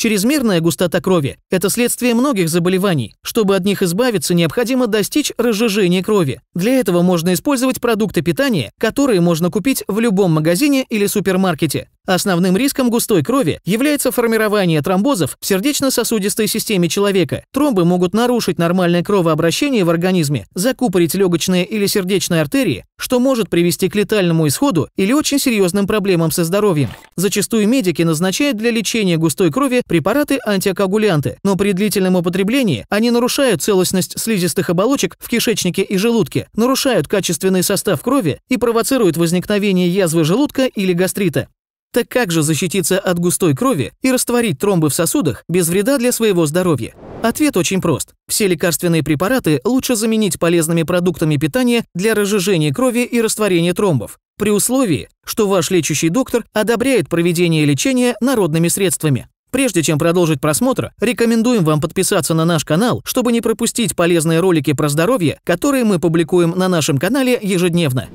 Чрезмерная густота крови – это следствие многих заболеваний. Чтобы от них избавиться, необходимо достичь разжижения крови. Для этого можно использовать продукты питания, которые можно купить в любом магазине или супермаркете. Основным риском густой крови является формирование тромбозов в сердечно-сосудистой системе человека. Тромбы могут нарушить нормальное кровообращение в организме, закупорить легочные или сердечные артерии, что может привести к летальному исходу или очень серьезным проблемам со здоровьем. Зачастую медики назначают для лечения густой крови препараты антикоагулянты, но при длительном употреблении они нарушают целостность слизистых оболочек в кишечнике и желудке, нарушают качественный состав крови и провоцируют возникновение язвы желудка или гастрита. Так как же защититься от густой крови и растворить тромбы в сосудах без вреда для своего здоровья? Ответ очень прост. Все лекарственные препараты лучше заменить полезными продуктами питания для разжижения крови и растворения тромбов, при условии, что ваш лечащий доктор одобряет проведение лечения народными средствами. Прежде чем продолжить просмотр, рекомендуем вам подписаться на наш канал, чтобы не пропустить полезные ролики про здоровье, которые мы публикуем на нашем канале ежедневно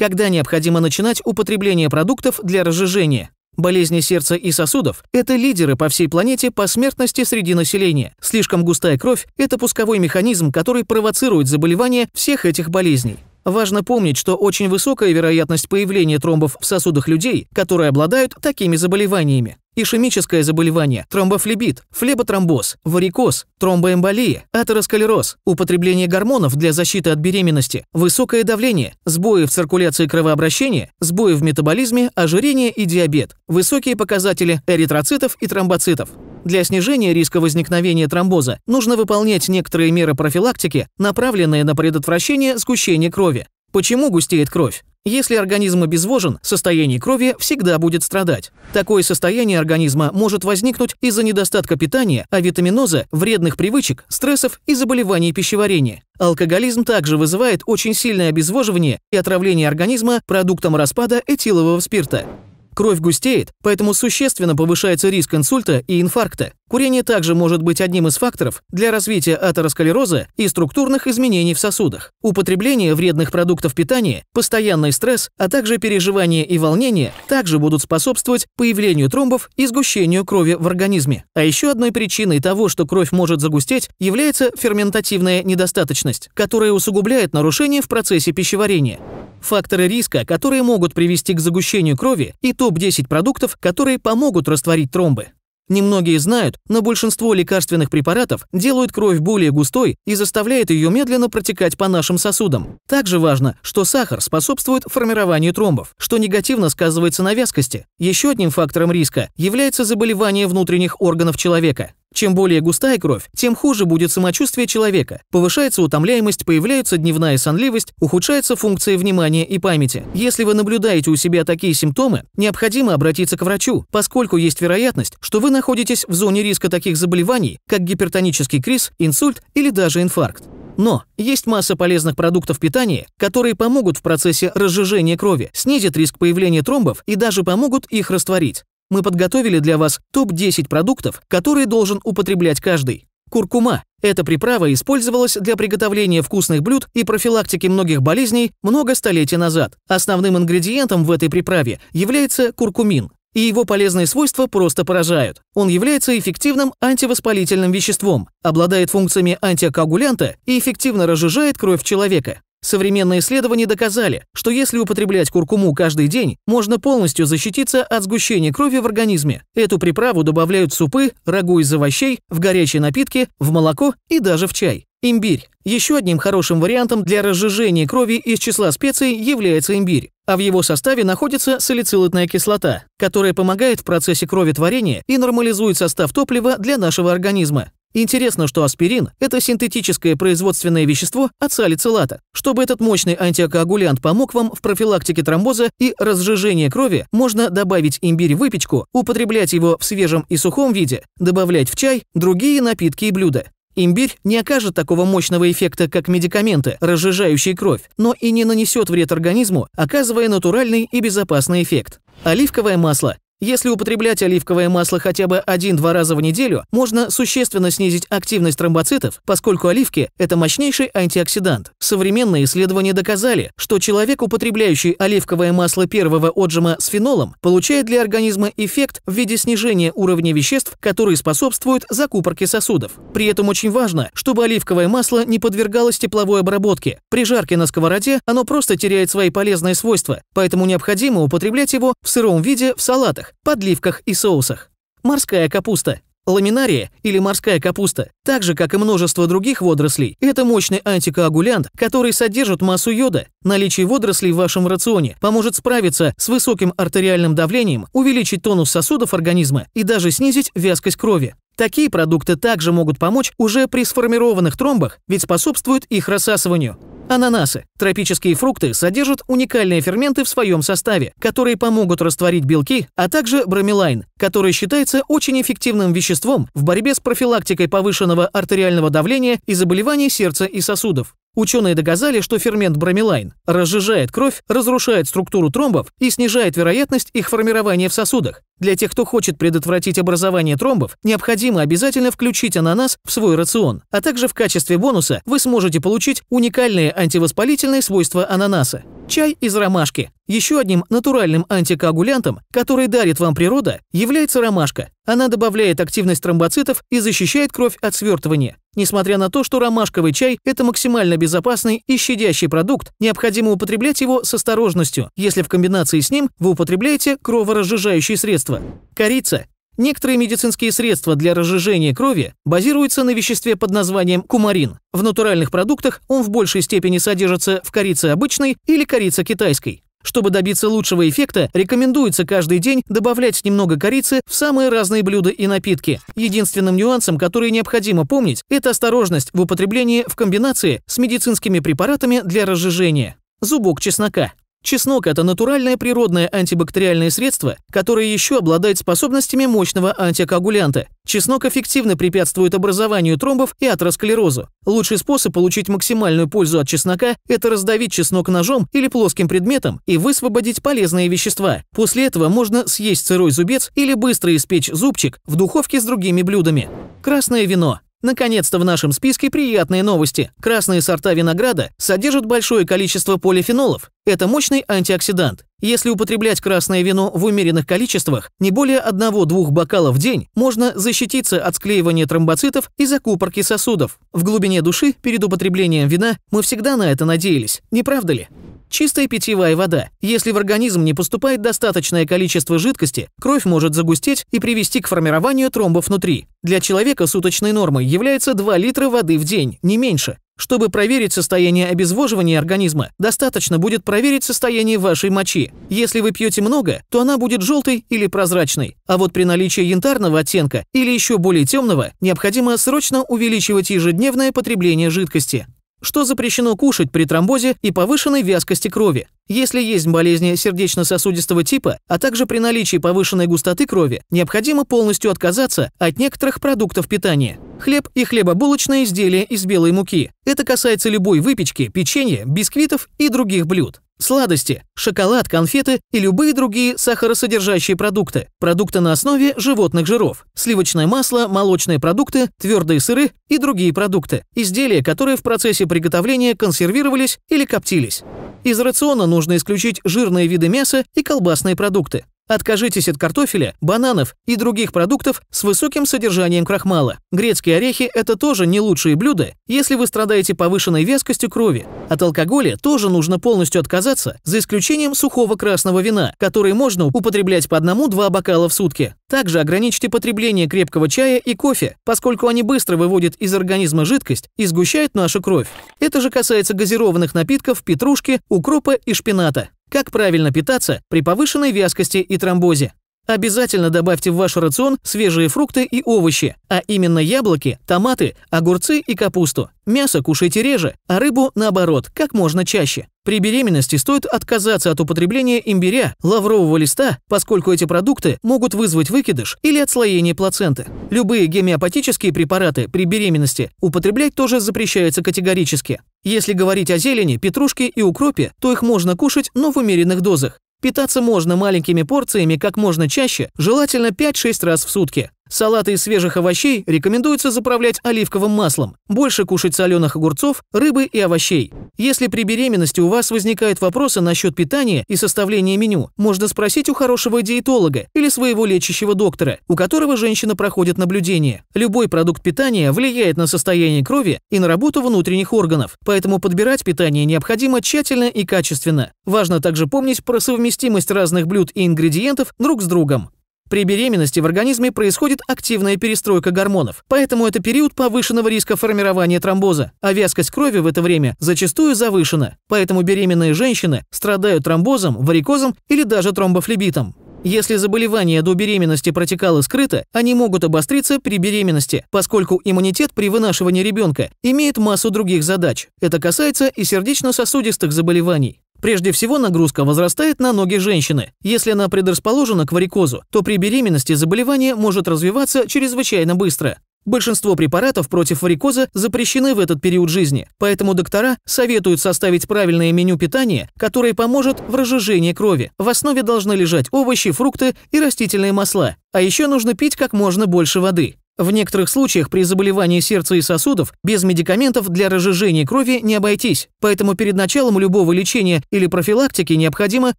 когда необходимо начинать употребление продуктов для разжижения. Болезни сердца и сосудов – это лидеры по всей планете по смертности среди населения. Слишком густая кровь – это пусковой механизм, который провоцирует заболевания всех этих болезней. Важно помнить, что очень высокая вероятность появления тромбов в сосудах людей, которые обладают такими заболеваниями. Ишемическое заболевание, тромбофлебит, флеботромбоз, варикоз, тромбоэмболия, атеросклероз, употребление гормонов для защиты от беременности, высокое давление, сбои в циркуляции кровообращения, сбои в метаболизме, ожирение и диабет, высокие показатели эритроцитов и тромбоцитов. Для снижения риска возникновения тромбоза нужно выполнять некоторые меры профилактики, направленные на предотвращение сгущения крови, Почему густеет кровь? Если организм обезвожен, состояние крови всегда будет страдать. Такое состояние организма может возникнуть из-за недостатка питания, авитаминоза, вредных привычек, стрессов и заболеваний пищеварения. Алкоголизм также вызывает очень сильное обезвоживание и отравление организма продуктом распада этилового спирта. Кровь густеет, поэтому существенно повышается риск инсульта и инфаркта. Курение также может быть одним из факторов для развития атеросклероза и структурных изменений в сосудах. Употребление вредных продуктов питания, постоянный стресс, а также переживания и волнения также будут способствовать появлению тромбов и сгущению крови в организме. А еще одной причиной того, что кровь может загустеть, является ферментативная недостаточность, которая усугубляет нарушение в процессе пищеварения. Факторы риска, которые могут привести к загущению крови, и топ-10 продуктов, которые помогут растворить тромбы. Немногие знают, но большинство лекарственных препаратов делают кровь более густой и заставляет ее медленно протекать по нашим сосудам. Также важно, что сахар способствует формированию тромбов, что негативно сказывается на вязкости. Еще одним фактором риска является заболевание внутренних органов человека. Чем более густая кровь, тем хуже будет самочувствие человека. Повышается утомляемость, появляется дневная сонливость, ухудшается функция внимания и памяти. Если вы наблюдаете у себя такие симптомы, необходимо обратиться к врачу, поскольку есть вероятность, что вы находитесь в зоне риска таких заболеваний, как гипертонический криз, инсульт или даже инфаркт. Но есть масса полезных продуктов питания, которые помогут в процессе разжижения крови, снизят риск появления тромбов и даже помогут их растворить. Мы подготовили для вас топ-10 продуктов, которые должен употреблять каждый. Куркума. Эта приправа использовалась для приготовления вкусных блюд и профилактики многих болезней много столетий назад. Основным ингредиентом в этой приправе является куркумин, и его полезные свойства просто поражают. Он является эффективным антивоспалительным веществом, обладает функциями антикоагулянта и эффективно разжижает кровь человека. Современные исследования доказали, что если употреблять куркуму каждый день, можно полностью защититься от сгущения крови в организме. Эту приправу добавляют в супы, рагу из овощей, в горячие напитки, в молоко и даже в чай. Имбирь. Еще одним хорошим вариантом для разжижения крови из числа специй является имбирь, а в его составе находится салицилатная кислота, которая помогает в процессе кроветворения и нормализует состав топлива для нашего организма. Интересно, что аспирин – это синтетическое производственное вещество от салицилата. Чтобы этот мощный антикоагулянт помог вам в профилактике тромбоза и разжижении крови, можно добавить имбирь в выпечку, употреблять его в свежем и сухом виде, добавлять в чай, другие напитки и блюда. Имбирь не окажет такого мощного эффекта, как медикаменты, разжижающие кровь, но и не нанесет вред организму, оказывая натуральный и безопасный эффект. Оливковое масло если употреблять оливковое масло хотя бы один-два раза в неделю, можно существенно снизить активность тромбоцитов, поскольку оливки – это мощнейший антиоксидант. Современные исследования доказали, что человек, употребляющий оливковое масло первого отжима с фенолом, получает для организма эффект в виде снижения уровня веществ, которые способствуют закупорке сосудов. При этом очень важно, чтобы оливковое масло не подвергалось тепловой обработке. При жарке на сковороде оно просто теряет свои полезные свойства, поэтому необходимо употреблять его в сыром виде в салатах, подливках и соусах. Морская капуста. Ламинария или морская капуста, так же как и множество других водорослей, это мощный антикоагулянт, который содержит массу йода. Наличие водорослей в вашем рационе поможет справиться с высоким артериальным давлением, увеличить тонус сосудов организма и даже снизить вязкость крови. Такие продукты также могут помочь уже при сформированных тромбах, ведь способствуют их рассасыванию. Ананасы. Тропические фрукты содержат уникальные ферменты в своем составе, которые помогут растворить белки, а также бромелайн, который считается очень эффективным веществом в борьбе с профилактикой повышенного артериального давления и заболеваний сердца и сосудов. Ученые доказали, что фермент бромелайн разжижает кровь, разрушает структуру тромбов и снижает вероятность их формирования в сосудах. Для тех, кто хочет предотвратить образование тромбов, необходимо обязательно включить ананас в свой рацион, а также в качестве бонуса вы сможете получить уникальные антивоспалительные свойства ананаса. Чай из ромашки. Еще одним натуральным антикоагулянтом, который дарит вам природа, является ромашка. Она добавляет активность тромбоцитов и защищает кровь от свертывания. Несмотря на то, что ромашковый чай – это максимально безопасный и щадящий продукт, необходимо употреблять его с осторожностью, если в комбинации с ним вы употребляете кроворазжижающие средства. Корица. Некоторые медицинские средства для разжижения крови базируются на веществе под названием кумарин. В натуральных продуктах он в большей степени содержится в корице обычной или корице китайской. Чтобы добиться лучшего эффекта, рекомендуется каждый день добавлять немного корицы в самые разные блюда и напитки. Единственным нюансом, который необходимо помнить, это осторожность в употреблении в комбинации с медицинскими препаратами для разжижения. Зубок чеснока. Чеснок – это натуральное природное антибактериальное средство, которое еще обладает способностями мощного антикоагулянта. Чеснок эффективно препятствует образованию тромбов и атеросклерозу. Лучший способ получить максимальную пользу от чеснока – это раздавить чеснок ножом или плоским предметом и высвободить полезные вещества. После этого можно съесть сырой зубец или быстро испечь зубчик в духовке с другими блюдами. Красное вино. Наконец-то в нашем списке приятные новости. Красные сорта винограда содержат большое количество полифенолов. Это мощный антиоксидант. Если употреблять красное вино в умеренных количествах, не более 1-2 бокалов в день, можно защититься от склеивания тромбоцитов и закупорки сосудов. В глубине души перед употреблением вина мы всегда на это надеялись, не правда ли? Чистая питьевая вода. Если в организм не поступает достаточное количество жидкости, кровь может загустеть и привести к формированию тромбов внутри. Для человека суточной нормой является 2 литра воды в день, не меньше. Чтобы проверить состояние обезвоживания организма, достаточно будет проверить состояние вашей мочи. Если вы пьете много, то она будет желтой или прозрачной. А вот при наличии янтарного оттенка или еще более темного, необходимо срочно увеличивать ежедневное потребление жидкости что запрещено кушать при тромбозе и повышенной вязкости крови. Если есть болезни сердечно-сосудистого типа, а также при наличии повышенной густоты крови, необходимо полностью отказаться от некоторых продуктов питания. Хлеб и хлебобулочные изделия из белой муки. Это касается любой выпечки, печенья, бисквитов и других блюд. Сладости, шоколад, конфеты и любые другие сахаросодержащие продукты, продукты на основе животных жиров, сливочное масло, молочные продукты, твердые сыры и другие продукты, изделия, которые в процессе приготовления консервировались или коптились. Из рациона нужно исключить жирные виды мяса и колбасные продукты. Откажитесь от картофеля, бананов и других продуктов с высоким содержанием крахмала. Грецкие орехи – это тоже не лучшие блюда, если вы страдаете повышенной вязкостью крови. От алкоголя тоже нужно полностью отказаться, за исключением сухого красного вина, который можно употреблять по одному-два бокала в сутки. Также ограничьте потребление крепкого чая и кофе, поскольку они быстро выводят из организма жидкость и сгущают нашу кровь. Это же касается газированных напитков петрушки, укропа и шпината. Как правильно питаться при повышенной вязкости и тромбозе? Обязательно добавьте в ваш рацион свежие фрукты и овощи, а именно яблоки, томаты, огурцы и капусту. Мясо кушайте реже, а рыбу, наоборот, как можно чаще. При беременности стоит отказаться от употребления имбиря, лаврового листа, поскольку эти продукты могут вызвать выкидыш или отслоение плаценты. Любые гомеопатические препараты при беременности употреблять тоже запрещается категорически. Если говорить о зелени, петрушке и укропе, то их можно кушать, но в умеренных дозах. Питаться можно маленькими порциями как можно чаще, желательно 5-6 раз в сутки. Салаты из свежих овощей рекомендуется заправлять оливковым маслом. Больше кушать соленых огурцов, рыбы и овощей. Если при беременности у вас возникают вопросы насчет питания и составления меню, можно спросить у хорошего диетолога или своего лечащего доктора, у которого женщина проходит наблюдение. Любой продукт питания влияет на состояние крови и на работу внутренних органов, поэтому подбирать питание необходимо тщательно и качественно. Важно также помнить про совместимость разных блюд и ингредиентов друг с другом. При беременности в организме происходит активная перестройка гормонов, поэтому это период повышенного риска формирования тромбоза, а вязкость крови в это время зачастую завышена, поэтому беременные женщины страдают тромбозом, варикозом или даже тромбофлебитом. Если заболевание до беременности протекало скрыто, они могут обостриться при беременности, поскольку иммунитет при вынашивании ребенка имеет массу других задач. Это касается и сердечно-сосудистых заболеваний. Прежде всего нагрузка возрастает на ноги женщины. Если она предрасположена к варикозу, то при беременности заболевание может развиваться чрезвычайно быстро. Большинство препаратов против варикоза запрещены в этот период жизни, поэтому доктора советуют составить правильное меню питания, которое поможет в разжижении крови. В основе должны лежать овощи, фрукты и растительные масла. А еще нужно пить как можно больше воды. В некоторых случаях при заболевании сердца и сосудов без медикаментов для разжижения крови не обойтись, поэтому перед началом любого лечения или профилактики необходимо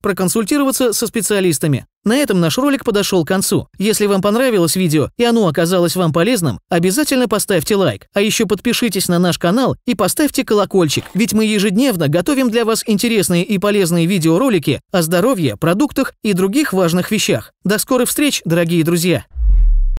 проконсультироваться со специалистами. На этом наш ролик подошел к концу. Если вам понравилось видео и оно оказалось вам полезным, обязательно поставьте лайк. А еще подпишитесь на наш канал и поставьте колокольчик, ведь мы ежедневно готовим для вас интересные и полезные видеоролики о здоровье, продуктах и других важных вещах. До скорых встреч, дорогие друзья!